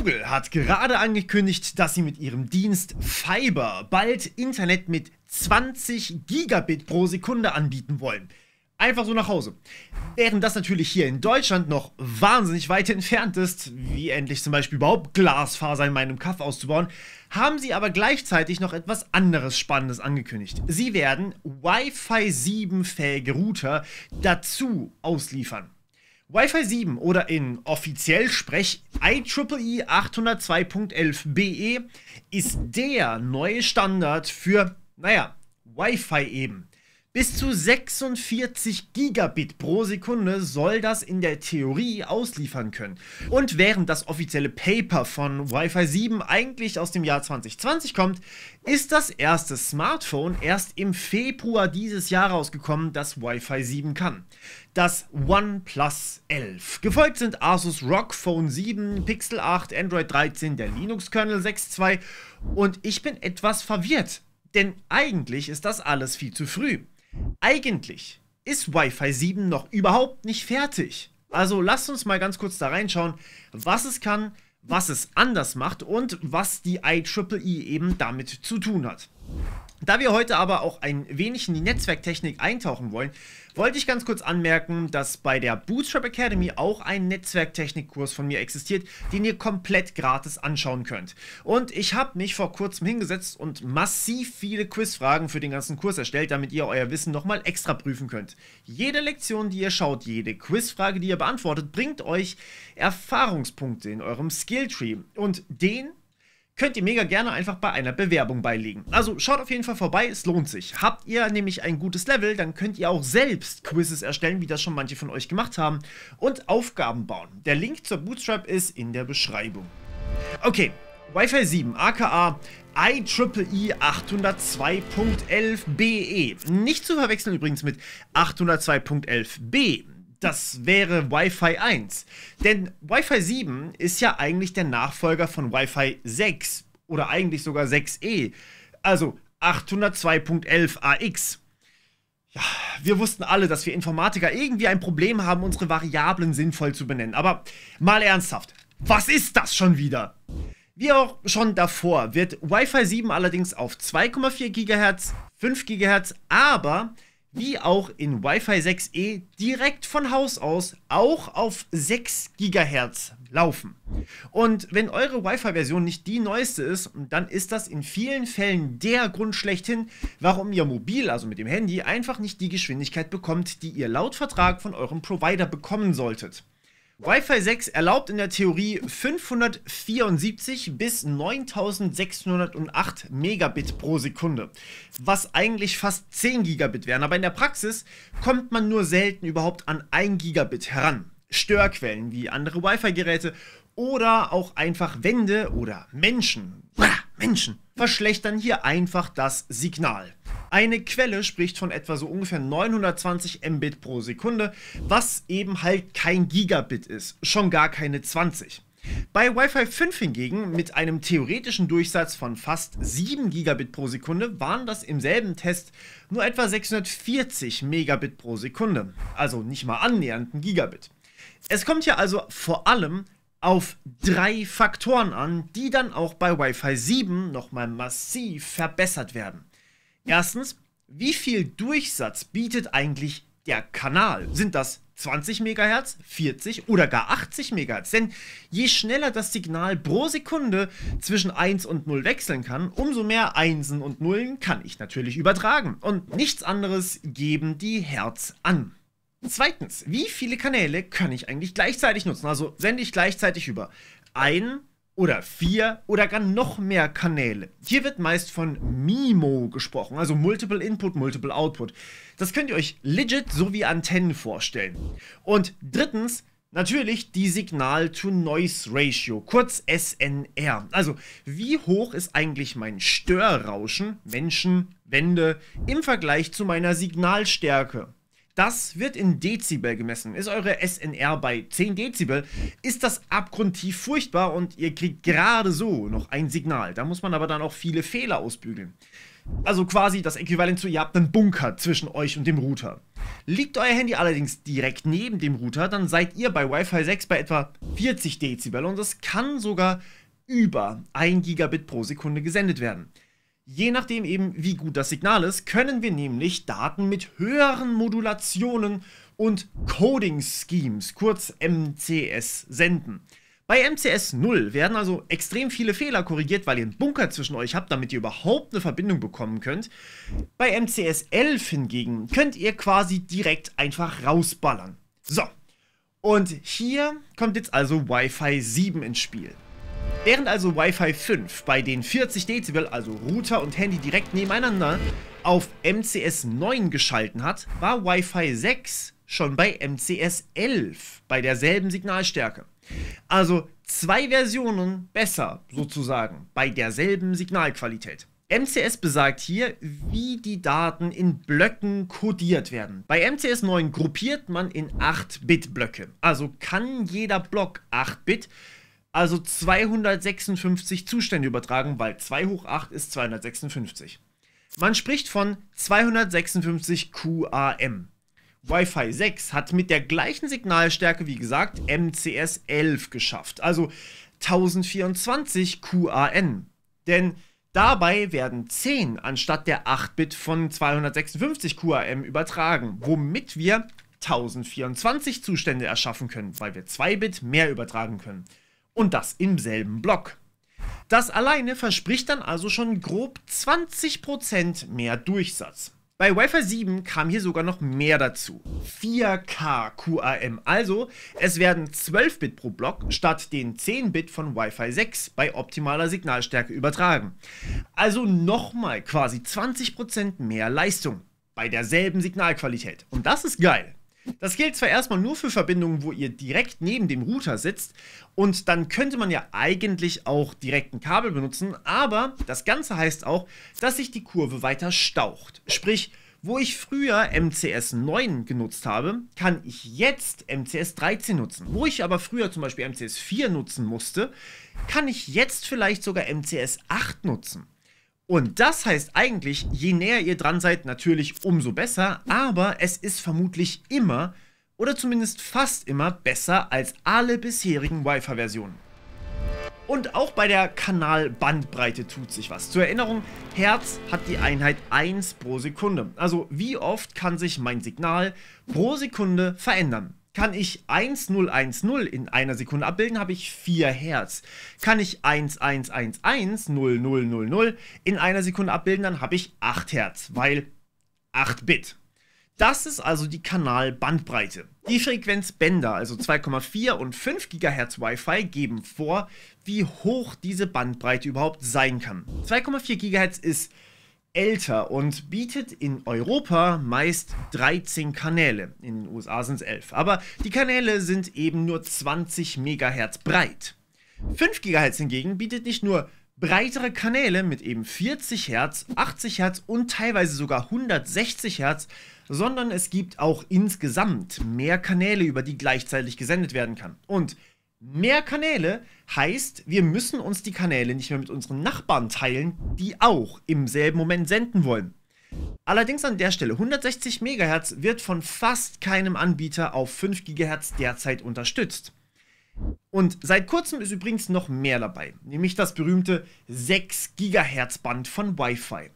Google hat gerade angekündigt, dass sie mit ihrem Dienst Fiber bald Internet mit 20 Gigabit pro Sekunde anbieten wollen. Einfach so nach Hause. Während das natürlich hier in Deutschland noch wahnsinnig weit entfernt ist, wie endlich zum Beispiel überhaupt Glasfaser in meinem Kaff auszubauen, haben sie aber gleichzeitig noch etwas anderes Spannendes angekündigt. Sie werden Wi-Fi 7-fähige Router dazu ausliefern. Wi-Fi 7 oder in offiziell Sprech IEEE 802.11 BE ist der neue Standard für, naja, Wi-Fi eben. Bis zu 46 Gigabit pro Sekunde soll das in der Theorie ausliefern können. Und während das offizielle Paper von Wi-Fi 7 eigentlich aus dem Jahr 2020 kommt, ist das erste Smartphone erst im Februar dieses Jahr rausgekommen, das Wi-Fi 7 kann. Das OnePlus 11. Gefolgt sind Asus ROG Phone 7, Pixel 8, Android 13, der Linux-Kernel 6.2 und ich bin etwas verwirrt. Denn eigentlich ist das alles viel zu früh. Eigentlich ist Wi-Fi 7 noch überhaupt nicht fertig. Also lasst uns mal ganz kurz da reinschauen, was es kann, was es anders macht und was die IEEE e eben damit zu tun hat. Da wir heute aber auch ein wenig in die Netzwerktechnik eintauchen wollen, wollte ich ganz kurz anmerken, dass bei der Bootstrap Academy auch ein Netzwerktechnikkurs von mir existiert, den ihr komplett gratis anschauen könnt. Und ich habe mich vor kurzem hingesetzt und massiv viele Quizfragen für den ganzen Kurs erstellt, damit ihr euer Wissen nochmal extra prüfen könnt. Jede Lektion, die ihr schaut, jede Quizfrage, die ihr beantwortet, bringt euch Erfahrungspunkte in eurem Skilltree. Und den könnt ihr mega gerne einfach bei einer Bewerbung beilegen. Also schaut auf jeden Fall vorbei, es lohnt sich. Habt ihr nämlich ein gutes Level, dann könnt ihr auch selbst Quizzes erstellen, wie das schon manche von euch gemacht haben, und Aufgaben bauen. Der Link zur Bootstrap ist in der Beschreibung. Okay, Wi-Fi 7, aka IEEE 802.11be. Nicht zu verwechseln übrigens mit 802.11b das wäre Wi-Fi 1. Denn Wi-Fi 7 ist ja eigentlich der Nachfolger von Wi-Fi 6 oder eigentlich sogar 6E. Also 802.11 AX. Ja, wir wussten alle, dass wir Informatiker irgendwie ein Problem haben, unsere Variablen sinnvoll zu benennen. Aber mal ernsthaft, was ist das schon wieder? Wie auch schon davor wird Wi-Fi 7 allerdings auf 2,4 GHz, 5 GHz, aber wie auch in Wi-Fi 6E direkt von Haus aus auch auf 6 GHz laufen. Und wenn eure Wi-Fi-Version nicht die neueste ist, dann ist das in vielen Fällen der Grund schlechthin, warum ihr mobil, also mit dem Handy, einfach nicht die Geschwindigkeit bekommt, die ihr laut Vertrag von eurem Provider bekommen solltet. Wi-Fi 6 erlaubt in der Theorie 574 bis 9608 Megabit pro Sekunde, was eigentlich fast 10 Gigabit wären, aber in der Praxis kommt man nur selten überhaupt an 1 Gigabit heran. Störquellen wie andere Wi-Fi-Geräte oder auch einfach Wände oder Menschen. Menschen verschlechtern hier einfach das Signal. Eine Quelle spricht von etwa so ungefähr 920 Mbit pro Sekunde, was eben halt kein Gigabit ist, schon gar keine 20. Bei Wi-Fi 5 hingegen mit einem theoretischen Durchsatz von fast 7 Gigabit pro Sekunde waren das im selben Test nur etwa 640 Megabit pro Sekunde, also nicht mal annähernd ein Gigabit. Es kommt hier also vor allem auf drei Faktoren an, die dann auch bei Wi-Fi 7 nochmal massiv verbessert werden. Erstens, wie viel Durchsatz bietet eigentlich der Kanal? Sind das 20 MHz, 40 oder gar 80 MHz. Denn je schneller das Signal pro Sekunde zwischen 1 und 0 wechseln kann, umso mehr Einsen und Nullen kann ich natürlich übertragen. Und nichts anderes geben die Hertz an. Zweitens, wie viele Kanäle kann ich eigentlich gleichzeitig nutzen? Also sende ich gleichzeitig über ein oder vier oder gar noch mehr Kanäle. Hier wird meist von MIMO gesprochen, also Multiple Input, Multiple Output. Das könnt ihr euch legit so wie Antennen vorstellen. Und drittens natürlich die Signal-to-Noise-Ratio, kurz SNR. Also wie hoch ist eigentlich mein Störrauschen, Menschen, Wände, im Vergleich zu meiner Signalstärke? Das wird in Dezibel gemessen. Ist eure SNR bei 10 Dezibel, ist das abgrundtief furchtbar und ihr kriegt gerade so noch ein Signal. Da muss man aber dann auch viele Fehler ausbügeln. Also quasi das Äquivalent zu, ihr habt einen Bunker zwischen euch und dem Router. Liegt euer Handy allerdings direkt neben dem Router, dann seid ihr bei Wi-Fi 6 bei etwa 40 Dezibel und das kann sogar über 1 Gigabit pro Sekunde gesendet werden. Je nachdem eben, wie gut das Signal ist, können wir nämlich Daten mit höheren Modulationen und Coding Schemes, kurz MCS, senden. Bei MCS 0 werden also extrem viele Fehler korrigiert, weil ihr einen Bunker zwischen euch habt, damit ihr überhaupt eine Verbindung bekommen könnt. Bei MCS 11 hingegen könnt ihr quasi direkt einfach rausballern. So, und hier kommt jetzt also Wi-Fi 7 ins Spiel. Während also Wi-Fi 5 bei den 40 Dezibel, also Router und Handy direkt nebeneinander, auf MCS 9 geschalten hat, war Wi-Fi 6 schon bei MCS 11 bei derselben Signalstärke. Also zwei Versionen besser sozusagen bei derselben Signalqualität. MCS besagt hier, wie die Daten in Blöcken kodiert werden. Bei MCS 9 gruppiert man in 8-Bit-Blöcke. Also kann jeder Block 8-Bit also 256 Zustände übertragen, weil 2 hoch 8 ist 256. Man spricht von 256 QAM. Wi-Fi 6 hat mit der gleichen Signalstärke, wie gesagt, MCS 11 geschafft, also 1024 QAN. Denn dabei werden 10 anstatt der 8-Bit von 256 QAM übertragen, womit wir 1024 Zustände erschaffen können, weil wir 2-Bit mehr übertragen können. Und das im selben Block. Das alleine verspricht dann also schon grob 20% mehr Durchsatz. Bei Wi-Fi 7 kam hier sogar noch mehr dazu. 4K QAM, also es werden 12 Bit pro Block statt den 10 Bit von Wi-Fi 6 bei optimaler Signalstärke übertragen. Also nochmal quasi 20% mehr Leistung bei derselben Signalqualität. Und das ist geil. Das gilt zwar erstmal nur für Verbindungen, wo ihr direkt neben dem Router sitzt und dann könnte man ja eigentlich auch direkt ein Kabel benutzen, aber das Ganze heißt auch, dass sich die Kurve weiter staucht. Sprich, wo ich früher MCS 9 genutzt habe, kann ich jetzt MCS 13 nutzen. Wo ich aber früher zum Beispiel MCS 4 nutzen musste, kann ich jetzt vielleicht sogar MCS 8 nutzen. Und das heißt eigentlich, je näher ihr dran seid, natürlich umso besser, aber es ist vermutlich immer oder zumindest fast immer besser als alle bisherigen Wi-Fi-Versionen. Und auch bei der Kanalbandbreite tut sich was. Zur Erinnerung, Herz hat die Einheit 1 pro Sekunde. Also wie oft kann sich mein Signal pro Sekunde verändern? Kann ich 1010 in einer Sekunde abbilden, habe ich 4 Hertz. Kann ich 11110000 in einer Sekunde abbilden, dann habe ich 8 Hertz, weil 8 Bit. Das ist also die Kanalbandbreite. Die Frequenzbänder, also 2,4 und 5 GHz Wi-Fi, geben vor, wie hoch diese Bandbreite überhaupt sein kann. 2,4 GHz ist älter und bietet in Europa meist 13 Kanäle. In den USA sind es 11. Aber die Kanäle sind eben nur 20 MHz breit. 5 GHz hingegen bietet nicht nur breitere Kanäle mit eben 40 Hz, 80 Hz und teilweise sogar 160 Hz, sondern es gibt auch insgesamt mehr Kanäle, über die gleichzeitig gesendet werden kann. Und mehr Kanäle heißt, wir müssen uns die Kanäle nicht mehr mit unseren Nachbarn teilen, die auch im selben Moment senden wollen. Allerdings an der Stelle, 160 MHz wird von fast keinem Anbieter auf 5 GHz derzeit unterstützt. Und seit kurzem ist übrigens noch mehr dabei, nämlich das berühmte 6 GHz Band von Wi-Fi.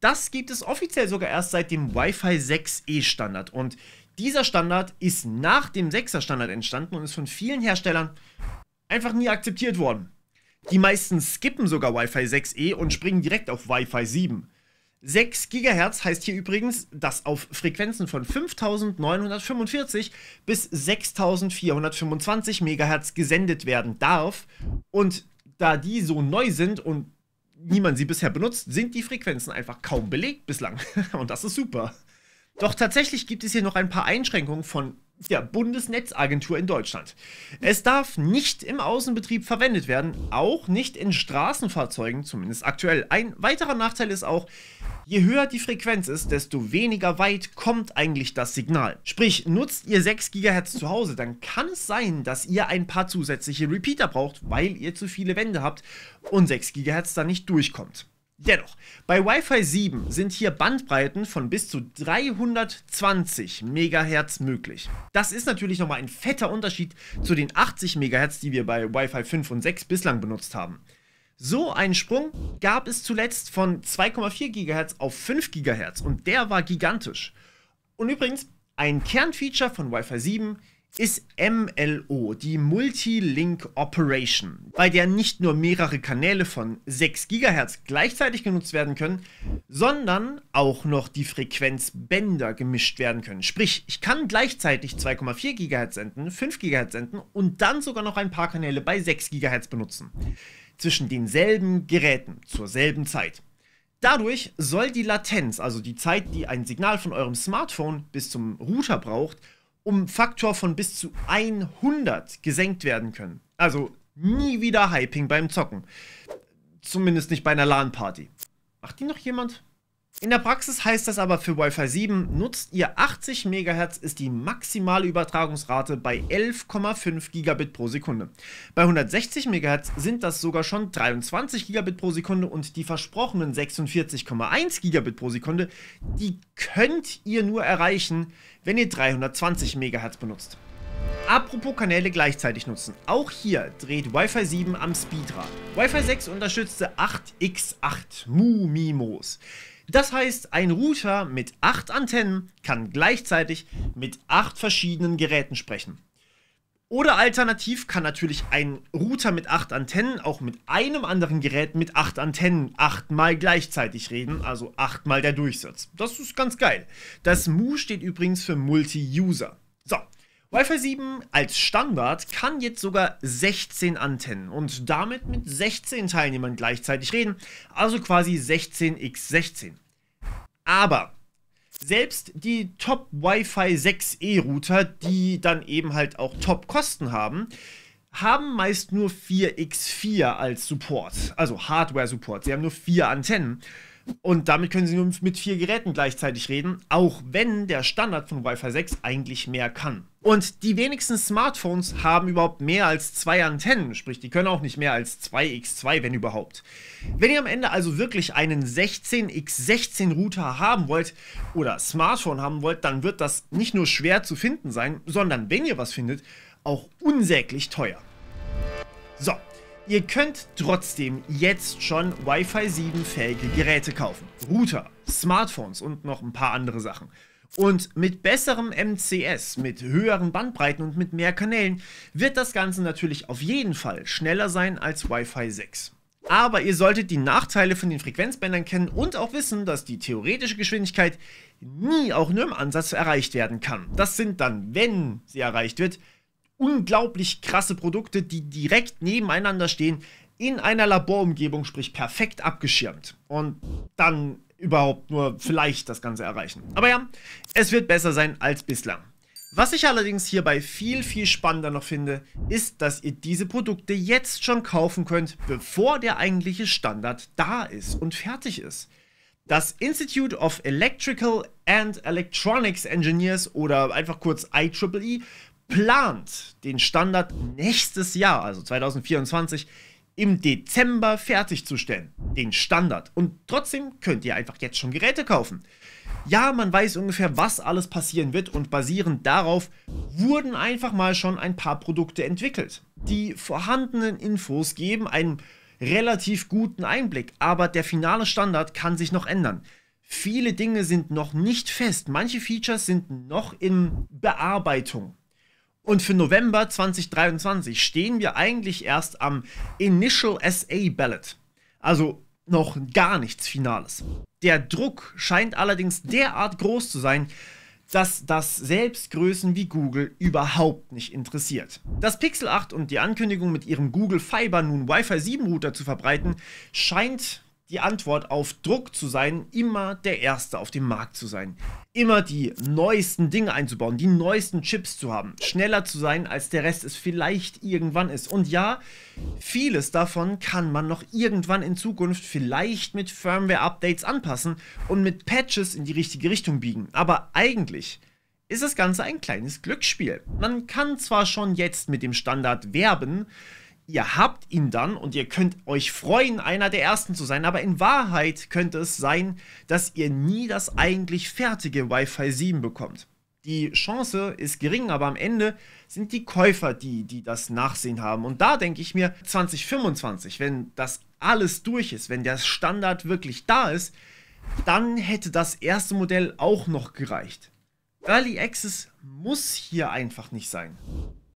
Das gibt es offiziell sogar erst seit dem Wi-Fi 6E Standard und dieser Standard ist nach dem 6er Standard entstanden und ist von vielen Herstellern einfach nie akzeptiert worden. Die meisten skippen sogar Wi-Fi 6E und springen direkt auf Wi-Fi 7. 6 GHz heißt hier übrigens, dass auf Frequenzen von 5945 bis 6425 MHz gesendet werden darf. Und da die so neu sind und niemand sie bisher benutzt, sind die Frequenzen einfach kaum belegt bislang. Und das ist super. Doch tatsächlich gibt es hier noch ein paar Einschränkungen von der Bundesnetzagentur in Deutschland. Es darf nicht im Außenbetrieb verwendet werden, auch nicht in Straßenfahrzeugen, zumindest aktuell. Ein weiterer Nachteil ist auch, je höher die Frequenz ist, desto weniger weit kommt eigentlich das Signal. Sprich, nutzt ihr 6 GHz zu Hause, dann kann es sein, dass ihr ein paar zusätzliche Repeater braucht, weil ihr zu viele Wände habt und 6 GHz dann nicht durchkommt. Dennoch, bei Wi-Fi 7 sind hier Bandbreiten von bis zu 320 MHz möglich. Das ist natürlich nochmal ein fetter Unterschied zu den 80 MHz, die wir bei Wi-Fi 5 und 6 bislang benutzt haben. So einen Sprung gab es zuletzt von 2,4 GHz auf 5 GHz und der war gigantisch. Und übrigens, ein Kernfeature von Wi-Fi 7 ist MLO, die Multi-Link Operation, bei der nicht nur mehrere Kanäle von 6 GHz gleichzeitig genutzt werden können, sondern auch noch die Frequenzbänder gemischt werden können. Sprich, ich kann gleichzeitig 2,4 GHz senden, 5 GHz senden und dann sogar noch ein paar Kanäle bei 6 GHz benutzen. Zwischen denselben Geräten, zur selben Zeit. Dadurch soll die Latenz, also die Zeit, die ein Signal von eurem Smartphone bis zum Router braucht, um Faktor von bis zu 100 gesenkt werden können. Also nie wieder Hyping beim Zocken. Zumindest nicht bei einer LAN-Party. Macht die noch jemand? In der Praxis heißt das aber für Wi-Fi 7, nutzt ihr 80 MHz, ist die maximale Übertragungsrate bei 11,5 Gigabit pro Sekunde. Bei 160 MHz sind das sogar schon 23 Gigabit pro Sekunde und die versprochenen 46,1 Gigabit pro Sekunde, die könnt ihr nur erreichen, wenn ihr 320 MHz benutzt. Apropos Kanäle gleichzeitig nutzen. Auch hier dreht Wi-Fi 7 am Speedrad. Wi-Fi 6 unterstützte 8x8 Mumimos. Das heißt, ein Router mit acht Antennen kann gleichzeitig mit acht verschiedenen Geräten sprechen. Oder alternativ kann natürlich ein Router mit acht Antennen auch mit einem anderen Gerät mit acht Antennen achtmal gleichzeitig reden, also achtmal der Durchsatz. Das ist ganz geil. Das Mu steht übrigens für Multi-User. So, Wi-Fi 7 als Standard kann jetzt sogar 16 Antennen und damit mit 16 Teilnehmern gleichzeitig reden, also quasi 16x16. Aber selbst die Top Wi-Fi 6E Router, die dann eben halt auch Top Kosten haben, haben meist nur 4x4 als Support, also Hardware Support. Sie haben nur 4 Antennen. Und damit können Sie nur mit vier Geräten gleichzeitig reden, auch wenn der Standard von Wi-Fi 6 eigentlich mehr kann. Und die wenigsten Smartphones haben überhaupt mehr als zwei Antennen, sprich, die können auch nicht mehr als 2x2, wenn überhaupt. Wenn ihr am Ende also wirklich einen 16x16 Router haben wollt oder Smartphone haben wollt, dann wird das nicht nur schwer zu finden sein, sondern wenn ihr was findet, auch unsäglich teuer. So, Ihr könnt trotzdem jetzt schon Wi-Fi 7 fähige Geräte kaufen. Router, Smartphones und noch ein paar andere Sachen. Und mit besserem MCS, mit höheren Bandbreiten und mit mehr Kanälen wird das Ganze natürlich auf jeden Fall schneller sein als Wi-Fi 6. Aber ihr solltet die Nachteile von den Frequenzbändern kennen und auch wissen, dass die theoretische Geschwindigkeit nie auch nur im Ansatz erreicht werden kann. Das sind dann, wenn sie erreicht wird, unglaublich krasse Produkte, die direkt nebeneinander stehen, in einer Laborumgebung, sprich perfekt abgeschirmt. Und dann überhaupt nur vielleicht das Ganze erreichen. Aber ja, es wird besser sein als bislang. Was ich allerdings hierbei viel, viel spannender noch finde, ist, dass ihr diese Produkte jetzt schon kaufen könnt, bevor der eigentliche Standard da ist und fertig ist. Das Institute of Electrical and Electronics Engineers oder einfach kurz IEEE plant, den Standard nächstes Jahr, also 2024, im Dezember fertigzustellen. Den Standard. Und trotzdem könnt ihr einfach jetzt schon Geräte kaufen. Ja, man weiß ungefähr, was alles passieren wird und basierend darauf wurden einfach mal schon ein paar Produkte entwickelt. Die vorhandenen Infos geben einen relativ guten Einblick, aber der finale Standard kann sich noch ändern. Viele Dinge sind noch nicht fest, manche Features sind noch in Bearbeitung. Und für November 2023 stehen wir eigentlich erst am Initial SA Ballot. Also noch gar nichts Finales. Der Druck scheint allerdings derart groß zu sein, dass das Selbstgrößen wie Google überhaupt nicht interessiert. Das Pixel 8 und die Ankündigung mit ihrem Google Fiber nun Wi-Fi 7 Router zu verbreiten, scheint die Antwort auf Druck zu sein, immer der Erste auf dem Markt zu sein. Immer die neuesten Dinge einzubauen, die neuesten Chips zu haben, schneller zu sein, als der Rest es vielleicht irgendwann ist. Und ja, vieles davon kann man noch irgendwann in Zukunft vielleicht mit Firmware-Updates anpassen und mit Patches in die richtige Richtung biegen. Aber eigentlich ist das Ganze ein kleines Glücksspiel. Man kann zwar schon jetzt mit dem Standard werben, ihr habt ihn dann und ihr könnt euch freuen, einer der Ersten zu sein, aber in Wahrheit könnte es sein, dass ihr nie das eigentlich fertige Wi-Fi 7 bekommt. Die Chance ist gering, aber am Ende sind die Käufer die, die das Nachsehen haben. Und da denke ich mir, 2025, wenn das alles durch ist, wenn der Standard wirklich da ist, dann hätte das erste Modell auch noch gereicht. Early Access muss hier einfach nicht sein.